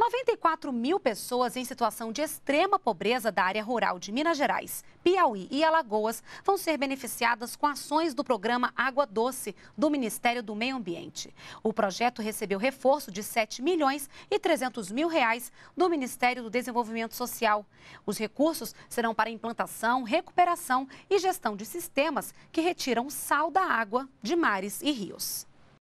94 mil pessoas em situação de extrema pobreza da área rural de Minas Gerais, Piauí e Alagoas vão ser beneficiadas com ações do programa Água Doce do Ministério do Meio Ambiente. O projeto recebeu reforço de 7 milhões e 300 mil reais do Ministério do Desenvolvimento Social. Os recursos serão para implantação, recuperação e gestão de sistemas que retiram sal da água de mares e rios.